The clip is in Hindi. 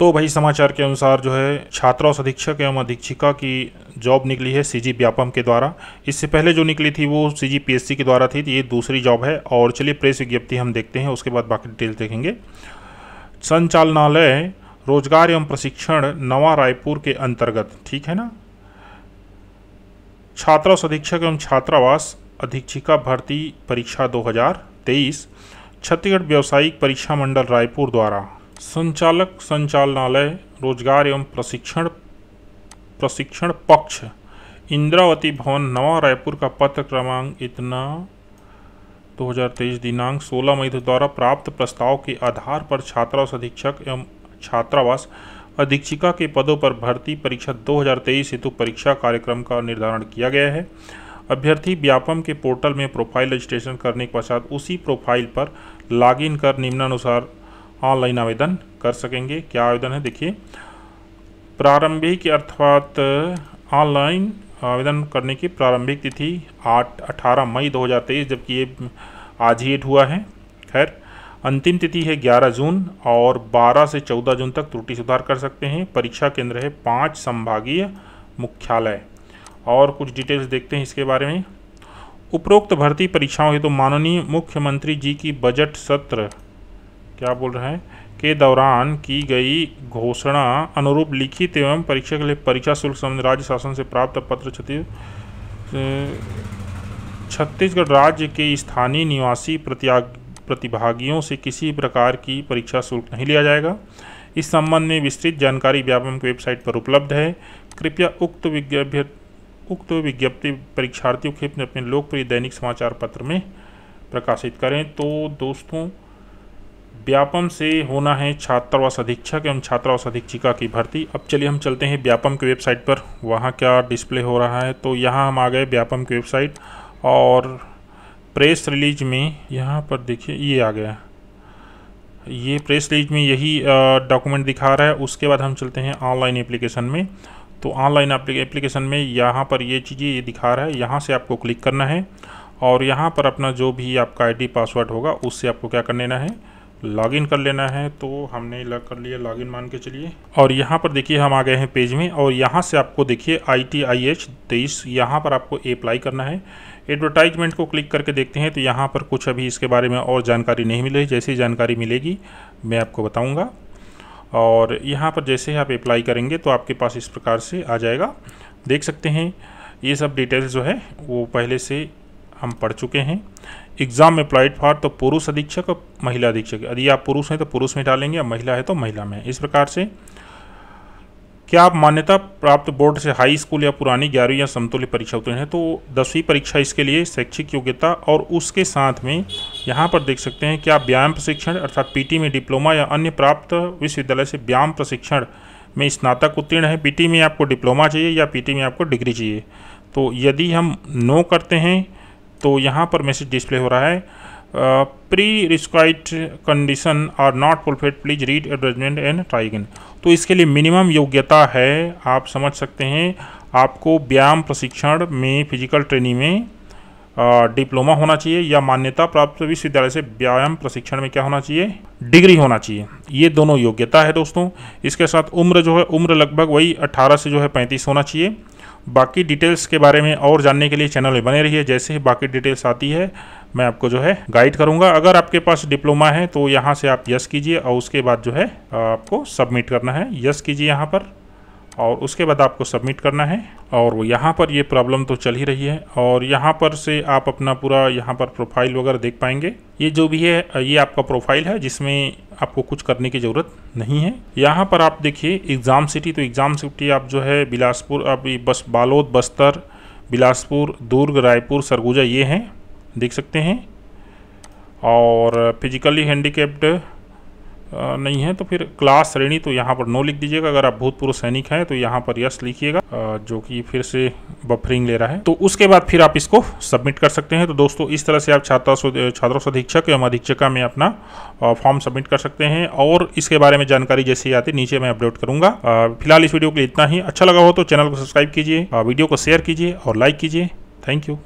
तो भाई समाचार के अनुसार जो है छात्रा अधीक्षक एवं अधीक्षिका की जॉब निकली है सीजी व्यापम के द्वारा इससे पहले जो निकली थी वो सीजी पीएससी के द्वारा थी ये दूसरी जॉब है और चलिए प्रेस विज्ञप्ति हम देखते हैं उसके बाद बाकी डिटेल देखेंगे संचालनालय रोजगार एवं प्रशिक्षण नवा रायपुर के अंतर्गत ठीक है ना छात्रा अधीक्षक एवं छात्रावास अधीक्षिका भर्ती परीक्षा दो छत्तीसगढ़ व्यावसायिक परीक्षा मंडल रायपुर द्वारा संचालक संचालनालय रोजगार एवं प्रशिक्षण प्रशिक्षण पक्ष इंद्रावती भवन नवा रायपुर का पत्र क्रमांक इतना 2023 दिनांक 16 मई द्वारा प्राप्त प्रस्ताव के आधार पर छात्रावास अधीक्षक एवं छात्रावास अधीक्षिका के पदों पर भर्ती परीक्षा 2023 हेतु परीक्षा कार्यक्रम का निर्धारण किया गया है अभ्यर्थी व्यापम के पोर्टल में प्रोफाइल रजिस्ट्रेशन करने के पश्चात उसी प्रोफाइल पर लॉगिन कर निम्नानुसार ऑनलाइन आवेदन कर सकेंगे क्या आवेदन है देखिए प्रारंभिक अर्थात ऑनलाइन आवेदन करने की प्रारंभिक तिथि आठ अठारह मई 2023 जबकि ये आज ही एड हुआ है खैर अंतिम तिथि है 11 जून और 12 से 14 जून तक त्रुटि सुधार कर सकते हैं परीक्षा केंद्र है पाँच संभागीय मुख्यालय और कुछ डिटेल्स देखते हैं इसके बारे में उपरोक्त भर्ती परीक्षाओं हेतु तो माननीय मुख्यमंत्री जी की बजट सत्र क्या बोल रहे हैं के दौरान की गई घोषणा अनुरूप लिखित एवं परीक्षा के लिए परीक्षा शुल्क संबंध राज्य शासन से प्राप्त पत्र छत्तीसगढ़ राज्य के स्थानीय निवासी प्रतिभागियों से किसी प्रकार की परीक्षा शुल्क नहीं लिया जाएगा इस संबंध में विस्तृत जानकारी व्यापम की वेबसाइट पर उपलब्ध है कृपया उक्त विज्ञप्ति उक्त विज्ञप्ति परीक्षार्थियों के अपने लोकप्रिय दैनिक समाचार पत्र में प्रकाशित करें तो दोस्तों व्यापम से होना है छात्रावास अधीक्षक एवं छात्रावास अधीक्षिका की भर्ती अब चलिए हम चलते हैं व्यापम की वेबसाइट पर वहाँ क्या डिस्प्ले हो रहा है तो यहाँ हम आ गए व्यापम की वेबसाइट और प्रेस रिलीज में यहाँ पर देखिए ये आ गया ये प्रेस रिलीज में यही डॉक्यूमेंट दिखा रहा है उसके बाद हम चलते हैं ऑनलाइन एप्लीकेशन में तो ऑनलाइन एप्लीकेशन में यहाँ पर ये चीज़ें ये दिखा रहा है यहाँ से आपको क्लिक करना है और यहाँ पर अपना जो भी आपका आईडी पासवर्ड होगा उससे आपको क्या कर लेना है लॉगिन कर लेना है तो हमने लग कर लिया लॉगिन मान के चलिए और यहाँ पर देखिए हम आ गए हैं पेज में और यहाँ से आपको देखिए आई टी आई एच तेईस यहाँ पर आपको अप्लाई करना है एडवर्टाइजमेंट को क्लिक करके देखते हैं तो यहाँ पर कुछ अभी इसके बारे में और जानकारी नहीं मिले जैसी जानकारी मिलेगी मैं आपको बताऊँगा और यहाँ पर जैसे ही आप अप्लाई करेंगे तो आपके पास इस प्रकार से आ जाएगा देख सकते हैं ये सब डिटेल्स जो है वो पहले से हम पढ़ चुके हैं एग्ज़ाम में अप्लाइड फॉर तो पुरुष अधीक्षक और महिला अधीक्षक यदि आप पुरुष हैं तो पुरुष में डालेंगे और महिला है तो महिला में इस प्रकार से क्या आप मान्यता प्राप्त बोर्ड से हाई स्कूल या पुरानी ग्यारहवीं या समतुल्य परीक्षा उत्तीर्ण है तो दसवीं परीक्षा इसके लिए शैक्षिक योग्यता और उसके साथ में यहाँ पर देख सकते हैं क्या व्यायाम प्रशिक्षण अर्थात पीटी में डिप्लोमा या अन्य प्राप्त विश्वविद्यालय से व्यायाम प्रशिक्षण में स्नातक उत्तीर्ण है पी में आपको डिप्लोमा चाहिए या पी में आपको डिग्री चाहिए तो यदि हम नो करते हैं तो यहाँ पर मैसेज डिस्प्ले हो रहा है prerequisite condition are not fulfilled please read advertisement and try तो इसके लिए मिनिमम योग्यता है आप समझ सकते हैं आपको व्यायाम प्रशिक्षण में फिजिकल ट्रेनिंग में डिप्लोमा होना चाहिए या मान्यता प्राप्त विश्वविद्यालय से व्यायाम प्रशिक्षण में क्या होना चाहिए डिग्री होना चाहिए ये दोनों योग्यता है दोस्तों इसके साथ उम्र जो है उम्र लगभग वही 18 से जो है 35 होना चाहिए बाकी डिटेल्स के बारे में और जानने के लिए चैनल में बने रहिए जैसे ही बाकी डिटेल्स आती है मैं आपको जो है गाइड करूंगा अगर आपके पास डिप्लोमा है तो यहाँ से आप यस कीजिए और उसके बाद जो है आपको सबमिट करना है यस कीजिए यहाँ पर और उसके बाद आपको सबमिट करना है और वो यहाँ पर ये प्रॉब्लम तो चल ही रही है और यहाँ पर से आप अपना पूरा यहाँ पर प्रोफाइल वगैरह देख पाएंगे ये जो भी है ये आपका प्रोफाइल है जिसमें आपको कुछ करने की ज़रूरत नहीं है यहाँ पर आप देखिए एग्ज़ाम सिटी तो एग्ज़ाम सिटी आप जो है बिलासपुर आप बस बालोद बस्तर बिलासपुर दुर्ग रायपुर सरगुजा ये हैं देख सकते हैं और फिजिकली हैंडीकेप्ड नहीं है तो फिर क्लास श्रेणी तो यहाँ पर नो लिख दीजिएगा अगर आप भूतपूर्व सैनिक हैं तो यहाँ पर यस लिखिएगा जो कि फिर से बफरिंग ले रहा है तो उसके बाद फिर आप इसको सबमिट कर सकते हैं तो दोस्तों इस तरह से आप छात्रा छात्रों से अधीक्षक एवं अधीक्षिका में अपना फॉर्म सबमिट कर सकते हैं और इसके बारे में जानकारी जैसे ही आती नीचे मैं अपलोड करूंगा फिलहाल इस वीडियो के लिए इतना ही अच्छा लगा हो तो चैनल को सब्सक्राइब कीजिए वीडियो को शेयर कीजिए और लाइक कीजिए थैंक यू